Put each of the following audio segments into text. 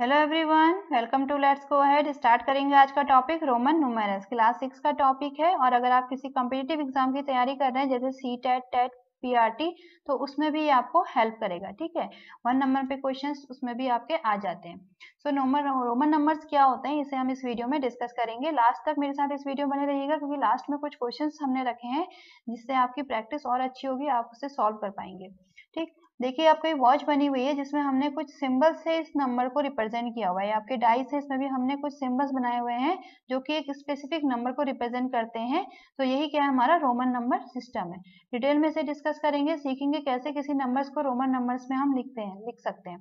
Hello everyone welcome to let's go ahead start करेंगे आज का topic Roman numerals class six का topic है और अगर आप किसी कम्पिटेटिव एग्जाम की तैयारी कर रहे हैं जैसे सी टेट टेट पीआरटी तो उसमें भी आपको हेल्प करेगा ठीक है वन नंबर पे क्वेश्चंस उसमें भी आपके आ जाते हैं सो नोमर रोमन नंबर्स क्या होते हैं इसे हम इस वीडियो में डिस्कस करेंगे लास्ट तक मेरे साथ इस वीडियो बने रहिएगा क्योंकि लास्ट में कुछ क्वेश्चन हमने रखे हैं जिससे आपकी प्रैक्टिस और अच्छी होगी आप उसे सॉल्व कर पाएंगे ठीक देखिए आपका एक वॉच बनी हुई है जिसमें हमने कुछ सिंबल से इस नंबर को रिप्रेजेंट किया हुआ है आपके डाइस है इसमें भी हमने कुछ सिंबल्स बनाए हुए हैं जो कि एक स्पेसिफिक नंबर को रिप्रेजेंट करते हैं तो यही क्या है हमारा रोमन नंबर सिस्टम है डिटेल में इसे डिस्कस करेंगे सीखेंगे कैसे किसी नंबर्स को रोमन नंबर्स में हम लिखते हैं लिख सकते हैं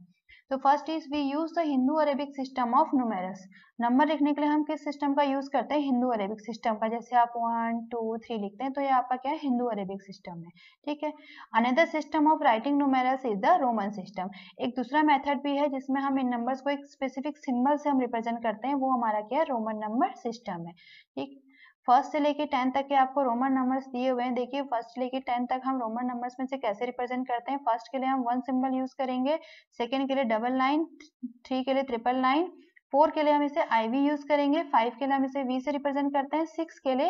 तो first is we use the Hindu Arabic system of numerals number लिखने के लिए हम किस सिस्टम का यूज करते हैं हिंदू अरेबिक सिस्टम का जैसे आप वन टू थ्री लिखते हैं तो ये आपका क्या है हिंदू अरेबिक सिस्टम है ठीक है another system of writing numerals is the Roman system एक दूसरा मेथड भी है जिसमें हम इन नंबर्स को एक स्पेसिफिक सिंबल से हम रिप्रेजेंट करते हैं वो हमारा क्या है रोमन नंबर सिस्टम है ठीक फर्स्ट से लेके टेन तक के आपको रोमन नंबर्स दिए हुए हैं देखिए फर्स्ट से लेके टेन तक हम रोमन नंबर्स में से कैसे रिप्रेजेंट करते हैं फर्स्ट के लिए हम वन सिंबल यूज करेंगे सेकेंड के लिए डबल नाइन थ्री के लिए ट्रिपल नाइन फोर के लिए हम इसे आई वी यूज करेंगे फाइव के लिए हम इसे वी से रिप्रेजेंट करते हैं सिक्स के लिए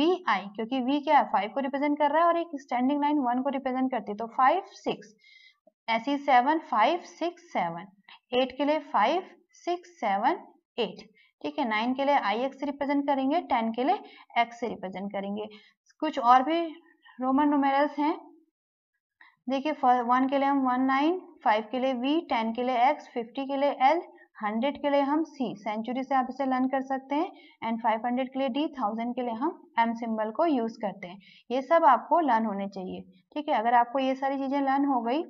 वी आई क्योंकि वी क्या है फाइव को रिप्रेजेंट कर रहा है और एक स्टैंडिंग लाइन वन को रिप्रेजेंट करती है तो फाइव सिक्स ऐसी seven five six seven eight के लिए फाइव सिक्स सेवन एट ठीक है नाइन के लिए आई एक्स से रिप्रेजेंट करेंगे टेन के लिए एक्स से रिप्रेजेंट करेंगे कुछ और भी रोमन नोमेरल्स हैं देखिए वन के लिए हम वन नाइन फाइव के लिए वी टेन के लिए एक्स फिफ्टी के लिए एल हंड्रेड के लिए हम सी सेंचुरी से आप इसे लर्न कर सकते हैं एंड फाइव हंड्रेड के लिए डी थाउजेंड के लिए हम एम सिंबल को यूज़ करते हैं ये सब आपको लर्न होने चाहिए ठीक है अगर आपको ये सारी चीज़ें लर्न हो गई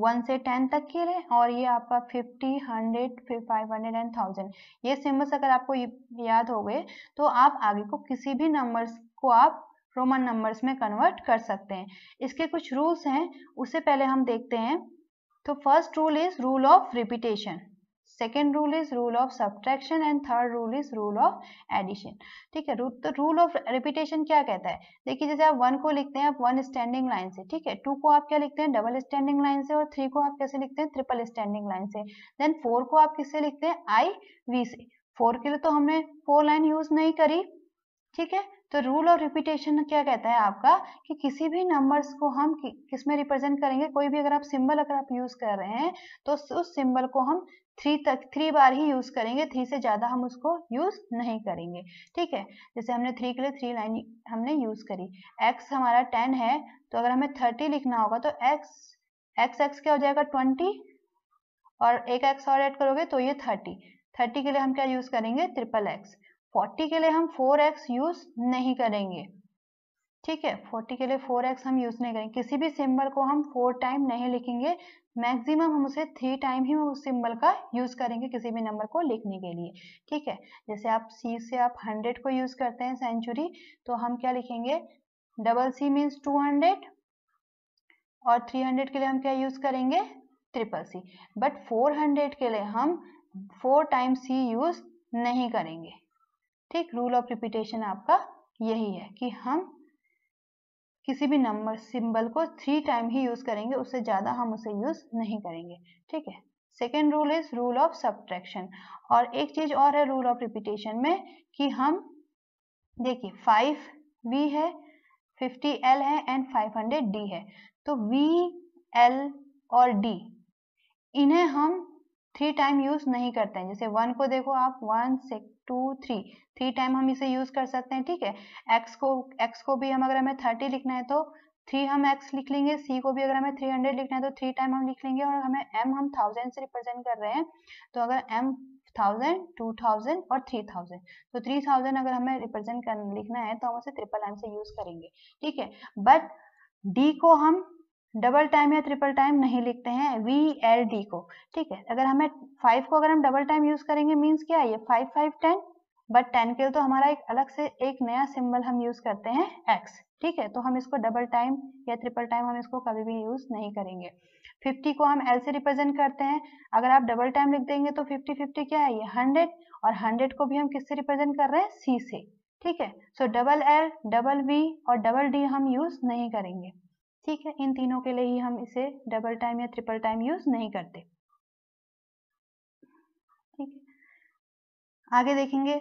वन से टेन तक के रहे और ये आपका फिफ्टी हंड्रेड फिर फाइव हंड्रेड एंड थाउजेंड ये सिम्बल्स अगर आपको याद हो गए तो आप आगे को किसी भी नंबर्स को आप रोमन नंबर्स में कन्वर्ट कर सकते हैं इसके कुछ रूल्स हैं उससे पहले हम देखते हैं तो first rule is rule of repetition second rule is rule of subtraction and third rule is rule of addition ठीक है तो रूल ऑफ रिपीटेशन क्या कहता है देखिए जैसे आप वन को लिखते हैं आप वन स्टैंडिंग लाइन से ठीक है टू को आप क्या लिखते हैं डबल स्टैंडिंग लाइन से और थ्री को आप कैसे लिखते हैं ट्रिपल स्टैंडिंग लाइन से देन फोर को आप किससे लिखते हैं आई वी से फोर के लिए तो हमने फोर लाइन यूज नहीं करी ठीक है तो रूल ऑफ रिपीटेशन क्या कहता है आपका कि किसी भी नंबर्स को हम किस में रिप्रेजेंट करेंगे कोई भी अगर आप सिंबल अगर आप यूज कर रहे हैं तो उस सिंबल को हम थ्री तक थ्री बार ही यूज करेंगे थ्री से ज्यादा हम उसको यूज नहीं करेंगे ठीक है जैसे हमने थ्री के लिए थ्री लाइन हमने यूज करी एक्स हमारा टेन है तो अगर हमें थर्टी लिखना होगा तो एक्स एक्स एक्स क्या हो जाएगा ट्वेंटी और एक एक्स और एड करोगे तो ये थर्टी थर्टी के लिए हम क्या यूज करेंगे ट्रिपल एक्स 40 के लिए हम 4x यूज नहीं करेंगे ठीक है 40 के लिए 4x हम यूज नहीं करेंगे किसी भी सिंबल को हम फोर टाइम नहीं लिखेंगे मैक्सिमम हम उसे थ्री टाइम ही उस सिंबल का यूज करेंगे किसी भी नंबर को लिखने के लिए ठीक है जैसे आप सी से आप हंड्रेड को यूज करते हैं सेंचुरी तो हम क्या लिखेंगे double C means two hundred और थ्री हंड्रेड के लिए हम क्या यूज करेंगे triple C but four hundred के लिए हम फोर टाइम सी यूज नहीं करेंगे ठीक रूल ऑफ रिपीटेशन आपका यही है कि हम किसी भी नंबर सिंबल को थ्री टाइम ही यूज करेंगे उससे ज्यादा हम उसे यूज नहीं करेंगे ठीक है second rule is rule of subtraction और एक चीज और है रूल ऑफ रिपीटेशन में कि हम देखिए फाइव वी है फिफ्टी एल है एंड फाइव हंड्रेड डी है तो वी एल और डी इन्हें हम थ्री टाइम यूज नहीं करते हैं जैसे वन को देखो आप one six two three three time हम इसे यूज कर सकते हैं ठीक है एक्स को एक्स को भी हम अगर हमें थर्टी लिखना है तो थ्री हम एक्स लिख लेंगे सी को भी अगर हमें थ्री हंड्रेड लिखना है तो थ्री टाइम हम लिख लेंगे और हमें एम हम थाउजेंड से रिप्रेजेंट कर रहे हैं तो अगर एम थाउजेंड टू थाउजेंड और थ्री थाउजेंड तो थ्री थाउजेंड अगर हमें रिप्रेजेंट कर लिखना है तो हम उसे ट्रिपल एम से यूज करेंगे ठीक है बट डी को हम डबल टाइम या ट्रिपल टाइम नहीं लिखते हैं वी एल डी को ठीक है अगर हमें फाइव को अगर हम डबल टाइम यूज करेंगे मीन्स क्या है ये five five ten but ten के लिए तो हमारा एक अलग से एक नया सिंबल हम यूज करते हैं एक्स ठीक है तो हम इसको डबल टाइम या ट्रिपल टाइम हम इसको कभी भी यूज नहीं करेंगे फिफ्टी को हम एल से रिप्रेजेंट करते हैं अगर आप डबल टाइम लिख देंगे तो फिफ्टी फिफ्टी क्या है ये हंड्रेड और हंड्रेड को भी हम किससे रिप्रेजेंट कर रहे हैं सी से ठीक है so double L double V और डबल डी हम यूज नहीं करेंगे ठीक है इन तीनों के लिए ही हम इसे डबल टाइम या ट्रिपल टाइम यूज नहीं करते ठीक है आगे देखेंगे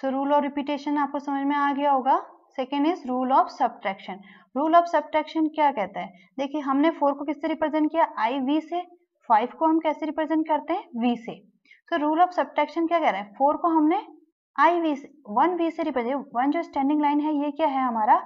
सो रूल ऑफ रिपीटेशन आपको समझ में आ गया होगा second is rule of subtraction rule of subtraction क्या कहता है देखिए हमने फोर को किससे रिप्रेजेंट किया आई वी से फाइव को हम कैसे रिप्रेजेंट करते हैं वी से तो रूल ऑफ सब्ट्रैक्शन क्या कह रहा है फोर को हमने आई वी से वन वी से रिप्रेजेंट वन जो स्टैंडिंग लाइन है ये क्या है हमारा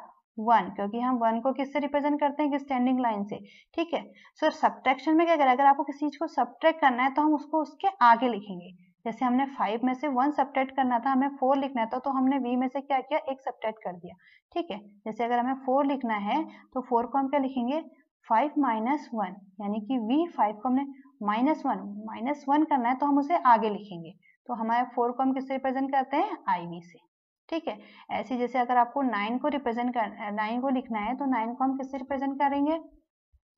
वन क्योंकि हम वन को किससे रिप्रेजेंट करते हैं स्टैंडिंग लाइन से ठीक है सो सब्ट्रैक्शन में क्या करें अगर आपको किसी चीज को सब्ट्रैक्ट करना है तो हम उसको उसके आगे लिखेंगे जैसे हमने फाइव में से वन सब्ट्रैक्ट करना था हमें फोर लिखना था तो, तो हमने वी में से क्या किया एक सब्ट्रैक्ट कर दिया ठीक है जैसे अगर हमें फोर लिखना है तो फोर को हम क्या लिखेंगे फाइव माइनस वन यानी कि वी फाइव को हमने माइनस वन माइनस वन करना है तो हम उसे आगे लिखेंगे तो हमारे फोर को हम किससे रिप्रेजेंट करते हैं आई वी से ठीक है ऐसे जैसे अगर आपको नाइन को रिप्रेजेंट कर नाइन को लिखना है तो नाइन को हम किससे रिप्रेजेंट करेंगे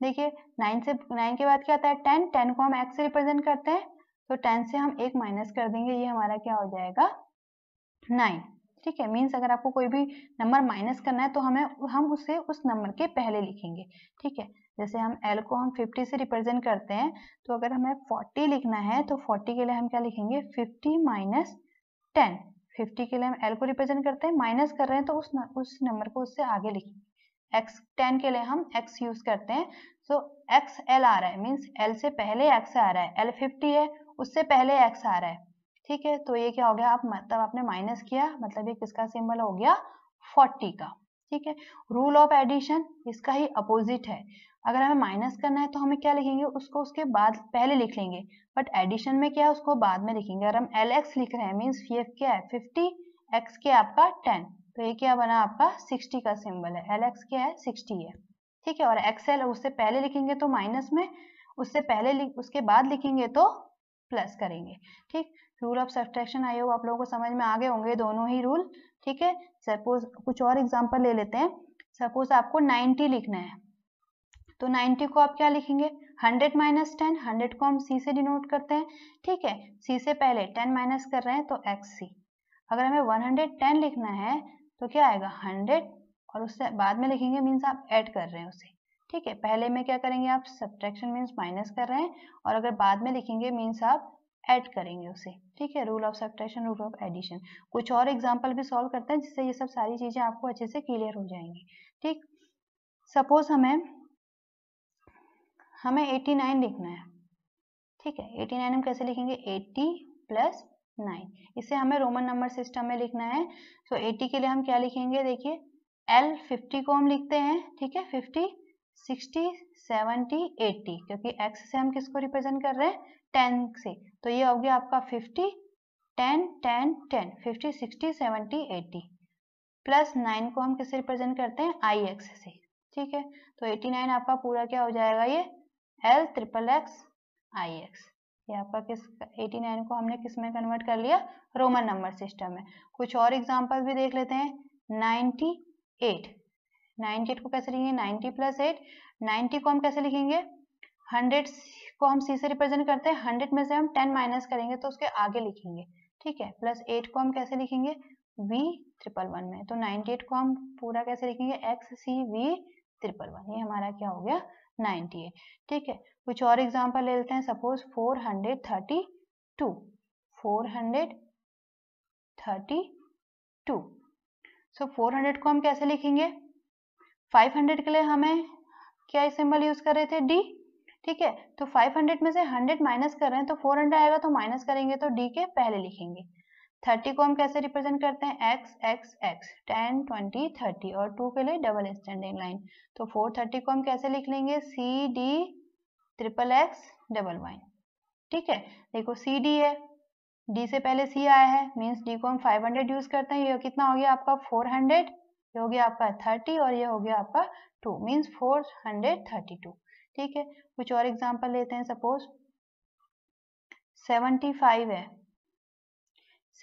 देखिए नाइन से नाइन के बाद क्या आता है टेन टेन को हम एक्स से रिप्रेजेंट करते हैं तो टेन से हम एक माइनस कर देंगे ये हमारा क्या हो जाएगा नाइन ठीक है मीन्स अगर आपको कोई भी नंबर माइनस करना है तो हमें हम उसे उस नंबर के पहले लिखेंगे ठीक है जैसे हम एल को हम फिफ्टी से रिप्रेजेंट करते हैं तो अगर हमें फोर्टी लिखना है तो फोर्टी के लिए हम क्या लिखेंगे फिफ्टी माइनस टेन 50 के लिए हम एल को रिप्रेजेंट करते हैं माइनस कर रहे हैं तो उस न, उस नंबर को उससे आगे लिखेंगे एक्स टेन के लिए हम एक्स यूज करते हैं सो एक्स एल आ रहा है मीन्स एल से पहले एक्स आ रहा है एल फिफ्टी है उससे पहले एक्स आ रहा है ठीक है तो ये क्या हो गया आप मतलब आपने माइनस किया मतलब ये किसका सिंबल हो गया फोर्टी का ठीक है रूल ऑफ एडिशन इसका ही अपोजिट है अगर हमें माइनस करना है तो हमें क्या लिखेंगे उसको उसके बाद पहले लिख लेंगे बट एडिशन में क्या है उसको बाद में लिखेंगे अगर हम एल एक्स लिख रहे हैं मीन्स फी एफ क्या है फिफ्टी एक्स के आपका टेन तो ये क्या बना आपका सिक्सटी का सिंबल है एल एक्स क्या है सिक्सटी है ठीक है और एक्स एल उससे पहले लिखेंगे तो माइनस में उससे पहले उसके बाद लिखेंगे तो प्लस करेंगे ठीक रूल ऑफ सब्ट्रैक्शन आई हो आप लोगों को समझ में आ गए होंगे दोनों ही रूल ठीक है सपोज कुछ और एग्जाम्पल ले लेते हैं सपोज आपको 90 लिखना है तो 90 को आप क्या लिखेंगे 100 माइनस टेन हंड्रेड को हम सी से डिनोट करते हैं ठीक है सी से पहले 10 माइनस कर रहे हैं तो एक्स सी अगर हमें 110 लिखना है तो क्या आएगा 100 और उससे बाद में लिखेंगे मीन्स आप ऐड कर रहे हैं उसे ठीक है पहले में क्या करेंगे आप सब्ट्रैक्शन मीन्स माइनस कर रहे हैं और अगर बाद में लिखेंगे मीन्स आप ऐड करेंगे उसे ठीक है rule of subtraction rule of addition कुछ और एग्जाम्पल भी सॉल्व करते हैं जिससे ये सब सारी चीज़ें आपको अच्छे से क्लियर हो जाएंगी ठीक सपोज हमें हमें 89 लिखना है ठीक है 89 हम कैसे लिखेंगे 80 प्लस नाइन इसे हमें रोमन नंबर सिस्टम में लिखना है सो so, 80 के लिए हम क्या लिखेंगे देखिए एल 50 को हम लिखते हैं ठीक है 50 60 70 80 क्योंकि एक्स से हम किसको रिप्रेजेंट कर रहे हैं टेन से तो ये हो गया आपका 50 10 10 10 50 60 70 80 प्लस नाइन को हम किससे रिप्रेजेंट करते हैं आई एक्स से ठीक है तो एटी नाइन आपका पूरा क्या हो जाएगा ये L triple X I X ये आपका किस 89 को हमने किस में कन्वर्ट कर लिया रोमन नंबर सिस्टम में कुछ और एग्जांपल भी देख लेते हैं 98 98 को कैसे लिखेंगे 90 प्लस एट नाइन्टी को हम कैसे लिखेंगे 100 को हम सी से रिप्रेजेंट करते हैं 100 में से हम 10 माइनस करेंगे तो उसके आगे लिखेंगे ठीक है प्लस 8 को हम कैसे लिखेंगे वी ट्रिपल वन में तो 98 को हम पूरा कैसे लिखेंगे X C V triple one ये हमारा क्या हो गया नाइन्टी एट ठीक है कुछ और एग्जाम्पल ले लेते हैं suppose four hundred thirty two four hundred thirty two so four hundred को हम कैसे लिखेंगे फाइव हंड्रेड के लिए हमें क्या सिंबल यूज कर रहे थे डी ठीक है तो फाइव हंड्रेड में से हंड्रेड माइनस कर रहे हैं तो फोर हंड्रेड आएगा तो माइनस करेंगे तो डी के पहले लिखेंगे थर्टी को हम कैसे रिप्रेजेंट करते हैं x x x ten twenty thirty और टू के लिए डबल स्टैंडिंग लाइन तो फोर थर्टी को हम कैसे लिख लेंगे C D triple X double one ठीक है देखो सी डी है डी से पहले सी आया है मीन्स डी को हम फाइव हंड्रेड यूज करते हैं ये कितना हो गया आपका फोर हंड्रेड ये हो गया आपका थर्टी और ये हो गया आपका two means four hundred thirty two ठीक है कुछ और एग्जाम्पल लेते हैं सपोज सेवेंटी फाइव है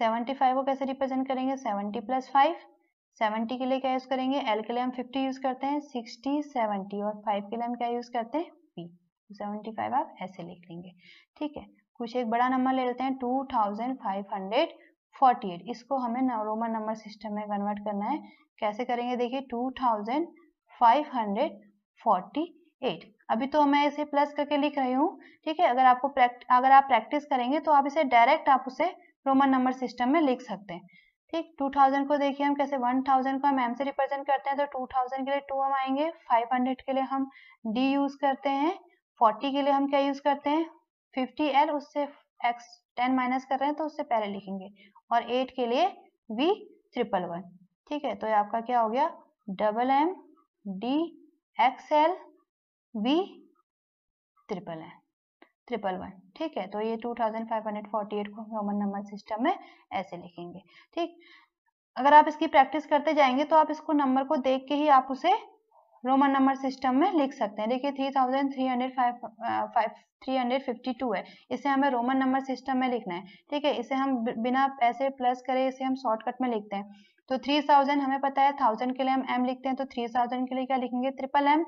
सेवेंटी फाइव को कैसे रिप्रेजेंट करेंगे सेवेंटी प्लस फाइव सेवेंटी के लिए क्या यूज़ करेंगे एल के लिए हम फिफ्टी यूज़ करते हैं सिक्सटी सेवेंटी और फाइव के लिए हम क्या यूज़ करते हैं पी सेवेंटी फाइव आप ऐसे लिख लेंगे ठीक है कुछ एक बड़ा नंबर ले लेते हैं two thousand five hundred forty eight इसको हमें रोमन नंबर सिस्टम में कन्वर्ट करना है कैसे करेंगे देखिए two thousand five hundred forty eight अभी तो मैं इसे प्लस करके लिख रही हूँ ठीक है अगर आपको अगर आप प्रैक्टिस करेंगे तो आप इसे डायरेक्ट आप उसे रोमन नंबर सिस्टम में लिख सकते हैं ठीक 2000 को देखिए हम कैसे 1000 को हम एम से रिप्रेजेंट करते हैं तो 2000 के लिए टू हम आएंगे 500 के लिए हम डी यूज करते हैं 40 के लिए हम क्या यूज करते हैं 50l एल उससे एक्स 10 माइनस कर रहे हैं तो उससे पहले लिखेंगे और 8 के लिए v ट्रिपल वन ठीक है तो ये आपका क्या हो गया double M D X L V triple N triple one ठीक है तो ये two thousand five hundred forty eight को हम रोमन नंबर सिस्टम में ऐसे लिखेंगे ठीक अगर आप इसकी प्रैक्टिस करते जाएंगे तो आप इसको नंबर को देख के ही आप उसे रोमन नंबर सिस्टम में लिख सकते हैं देखिए three three three thousand hundred hundred fifty two है इसे हमें रोमन नंबर सिस्टम में लिखना है ठीक है इसे हम बिना ऐसे प्लस करें इसे हम शॉर्टकट में लिखते हैं तो 3000 हमें पता है 1000 के लिए हम m लिखते हैं तो 3000 के लिए क्या लिखेंगे ट्रिपल m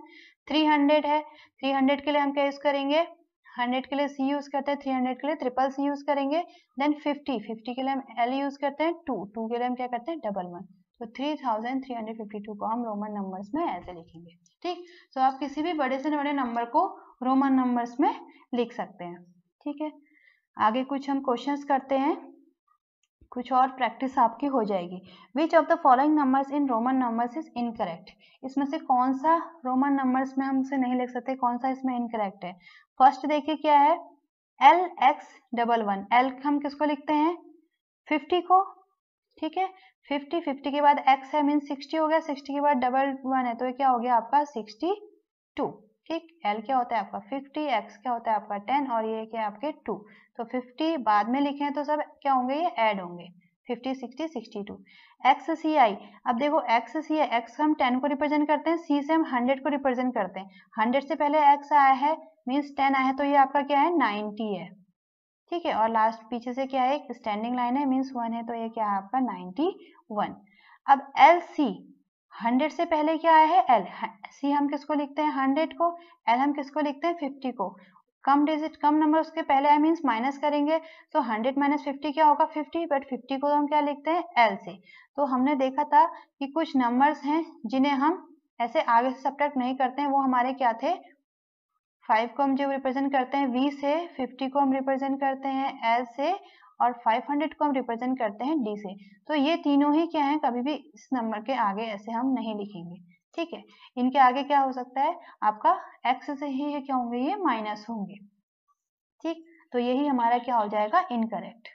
300 है 300 के लिए हम क्या यूज करेंगे हंड्रेड के लिए सी यूज करते हैं थ्री हंड्रेड के लिए ट्रिपल सी यूज करेंगे देन फिफ्टी फिफ्टी के लिए हम एल यूज करते हैं टू टू के लिए हम क्या करते हैं डबल वन तो three thousand three hundred fifty two को हम रोमन नंबर्स में ऐसे लिखेंगे ठीक सो so, आप किसी भी बड़े से बड़े नंबर को रोमन नंबर्स में लिख सकते हैं ठीक है आगे कुछ हम क्वेश्चंस करते हैं कुछ और प्रैक्टिस आपकी हो जाएगी which of the following numbers in Roman numbers is incorrect इसमें से कौन सा रोमन नंबर्स में हम उसे नहीं लिख सकते कौन सा इसमें इनकरेक्ट है फर्स्ट देखिए क्या है L X double one L हम किसको लिखते हैं फिफ्टी को ठीक है फिफ्टी फिफ्टी के बाद एक्स है मीन सिक्सटी हो गया सिक्सटी के बाद डबल वन है तो ये क्या हो गया आपका सिक्सटी टू ठीक एल क्या होता है आपका फिफ्टी एक्स क्या होता है आपका टेन और ये क्या आपके टू तो फिफ्टी बाद में लिखे हैं तो सब क्या होंगे ये एड होंगे fifty sixty sixty two X C I अब देखो एक्स सी आई एक्स हम टेन को रिप्रेजेंट करते हैं सी से हम हंड्रेड को रिप्रेजेंट करते हैं हंड्रेड से पहले एक्स आया है मीन्स टेन आया है तो ये आपका क्या है नाइन्टी है ठीक है और लास्ट पीछे से क्या है स्टैंडिंग लाइन है मीन्स वन है तो ये क्या है आपका नाइन्टी वन अब एल सी हंड्रेड से पहले क्या आया है एल सी हम किसको लिखते हैं हंड्रेड को एल हम किसको लिखते हैं फिफ्टी को कम डिजिट कम नंबर उसके पहले आई मीन माइनस करेंगे तो 100 माइनस फिफ्टी क्या होगा 50 बट 50 को हम क्या लिखते हैं एल से तो हमने देखा था कि कुछ नंबर्स हैं जिन्हें हम ऐसे आगे से सब्ट्रैक्ट नहीं करते हैं वो हमारे क्या थे 5 को हम जो रिप्रेजेंट करते हैं v से 50 को हम रिप्रेजेंट करते हैं एल से और 500 को हम रिप्रेजेंट करते हैं डी से तो ये तीनों ही क्या है कभी भी इस नंबर के आगे ऐसे हम नहीं लिखेंगे ठीक है इनके आगे क्या हो सकता है आपका एक्स से ही क्या होंगे ये माइनस होंगे ठीक तो यही हमारा क्या हो जाएगा इनकरेक्ट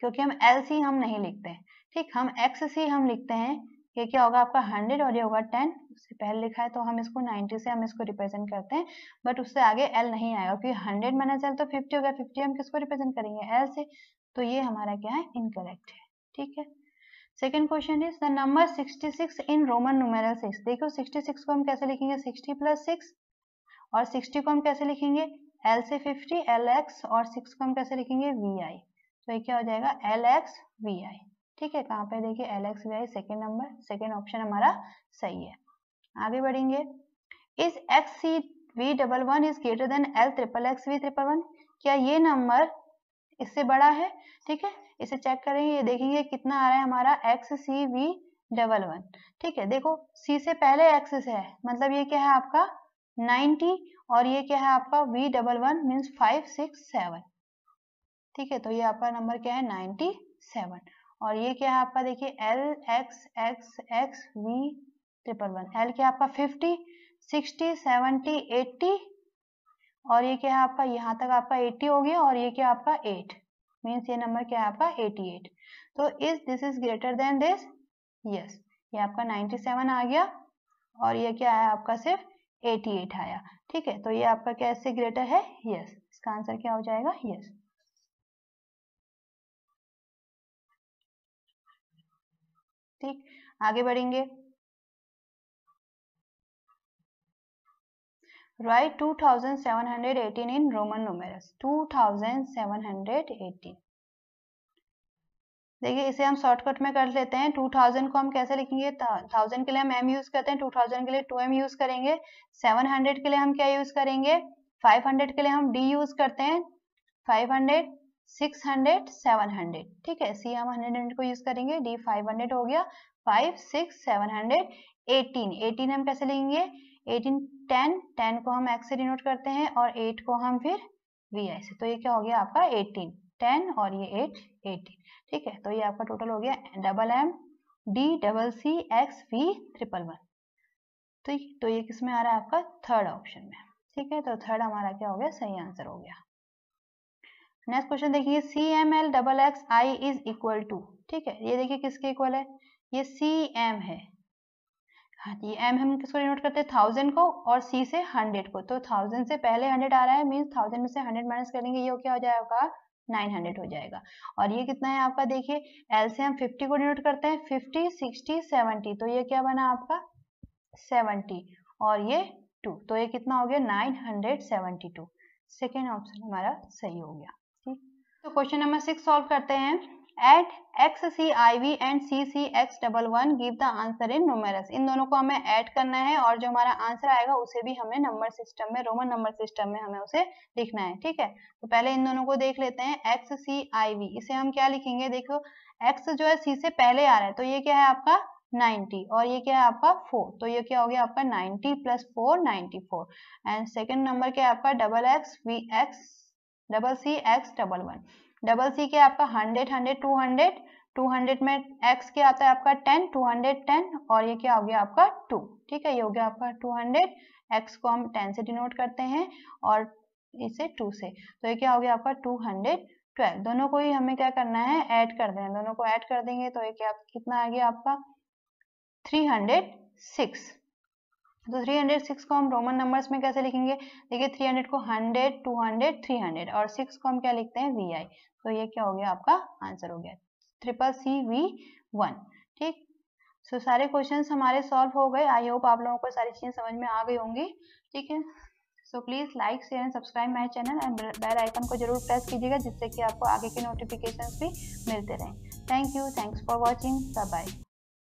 क्योंकि हम एल सी हम नहीं लिखते ठीक हम एक्स सी हम लिखते हैं ये क्या होगा आपका हंड्रेड और ये होगा टेन उससे पहले लिखा है तो हम इसको नाइनटी से हम इसको रिप्रेजेंट करते हैं बट उससे आगे एल नहीं आएगा क्योंकि हंड्रेड माइनस एल तो फिफ्टी होगा फिफ्टी हम किसको रिप्रेजेंट करेंगे एल से तो ये हमारा क्या है इनकरेक्ट है ठीक है second question is the number sixty six in Roman numeral six देखो सिक्सटी सिक्स को हम कैसे लिखेंगे सिक्सटी प्लस सिक्स और सिक्सटी को हम कैसे लिखेंगे एल से फिफ्टी एल एक्स और सिक्स को हम कैसे लिखेंगे वी आई तो ये क्या हो जाएगा एल एक्स वी आई ठीक है कहाँ पे देखिए L X V second number second option हमारा सही है आगे बढ़ेंगे इस X C V double one is greater than L triple X V triple one क्या ये नंबर इससे बड़ा है ठीक है इसे चेक करेंगे ये देखेंगे कितना आ रहा है हमारा X C V double one ठीक है देखो c से पहले एक्स है मतलब ये क्या है आपका 90 और ये क्या है आपका v double one means five six seven ठीक है तो ये आपका नंबर क्या है 97 और ये क्या है आपका देखिए L X X X V triple one L क्या आपका फिफ्टी सिक्सटी सेवनटी एट्टी और ये क्या है आपका यहाँ तक आपका एट्टी हो गया और ये क्या आपका एट मीन्स ये नंबर क्या है आपका एटी एट तो इस this is greater than this yes ये आपका नाइन्टी सेवन आ गया और ये क्या है आपका सिर्फ एटी एट आया ठीक है तो ये आपका क्या इससे ग्रेटर है यस yes. इसका आंसर क्या हो जाएगा यस yes. ठीक आगे बढ़ेंगे right eighteen in Roman hundred eighteen देखिए इसे हम शॉर्टकट में कर लेते हैं 2000 को हम कैसे लिखेंगे 1000 के लिए हम एम यूज करते हैं 2000 के लिए 2m यूज करेंगे 700 के लिए हम क्या यूज करेंगे 500 के लिए हम d यूज करते हैं 500 सिक्स हंड्रेड सेवन हंड्रेड ठीक है सी हम हंड्रेड हंड्रेड को यूज करेंगे डी फाइव हंड्रेड हो गया five six seven hundred eighteen eighteen हम कैसे लेंगे एटीन टेन टेन को हम एक्स से डिनोट करते हैं और एट को हम फिर वी आई से तो ये क्या हो गया आपका एटीन टेन और ये एट एटीन ठीक है तो ये आपका टोटल हो गया double M D double C X V triple one ठीक तो ये किस में आ रहा है आपका थर्ड ऑप्शन में ठीक है तो थर्ड हमारा क्या हो गया सही आंसर हो गया नेक्स्ट क्वेश्चन देखिए C M L double X I is equal to ठीक है ये देखिए किसके इक्वल है ये सी एम है हाँ तो ये एम हम किसको डिनोट करते हैं थाउजेंड को और सी से हंड्रेड को तो थाउजेंड से पहले हंड्रेड आ रहा है मीन्स थाउजेंड में से हंड्रेड माइनस करेंगे ये क्या हो जाएगा नाइन हंड्रेड हो जाएगा और ये कितना है आपका देखिए एल से हम फिफ्टी को डिनोट करते हैं फिफ्टी सिक्सटी सेवेंटी तो ये क्या बना आपका सेवेंटी और ये टू तो ये कितना हो गया nine hundred seventy two second option हमारा सही हो गया तो क्वेश्चन नंबर सिक्स सॉल्व करते हैं eight X C I V and C C X double one give the answer in numerals इन दोनों को हमें ऐड करना है और जो हमारा आंसर आएगा उसे भी हमें नंबर सिस्टम में रोमन नंबर सिस्टम में हमें उसे लिखना है ठीक है तो पहले इन दोनों को देख लेते हैं एक्स सी आई वी इसे हम क्या लिखेंगे देखो एक्स जो है सी से पहले आ रहा है तो ये क्या है आपका 90 और ये क्या है आपका 4 तो ये क्या हो गया आपका 90 plus four ninety four and second number क्या है आपका double X V X double C X double one double C के आपका hundred hundred two hundred two hundred में एक्स क्या आता है आपका टेन टू हंड्रेड टेन और ये क्या हो गया आपका टू ठीक है ये हो गया आपका टू हंड्रेड एक्स को हम टेन से डिनोट करते हैं और इसे टू से तो ये क्या हो गया आपका टू हंड्रेड ट्वेल्व दोनों को ही हमें क्या करना है ऐड कर देना दोनों को ऐड कर देंगे तो ये क्या कितना आ गया आपका थ्री हंड्रेड सिक्स तो 306 को हम रोमन नंबर्स में कैसे लिखेंगे देखिए 300 को 100, 200, 300 और 6 को हम क्या लिखते हैं वी आई तो ये क्या हो गया आपका आंसर हो गया ट्रिपल सी वी वन ठीक सो so, सारे क्वेश्चन हमारे सॉल्व हो गए आई होप आप लोगों को सारी चीज़ें समझ में आ गई होंगी ठीक है so please like share and subscribe my channel and bell icon को जरूर प्रेस कीजिएगा जिससे कि आपको आगे के नोटिफिकेशन भी मिलते रहें thank you thanks for watching bye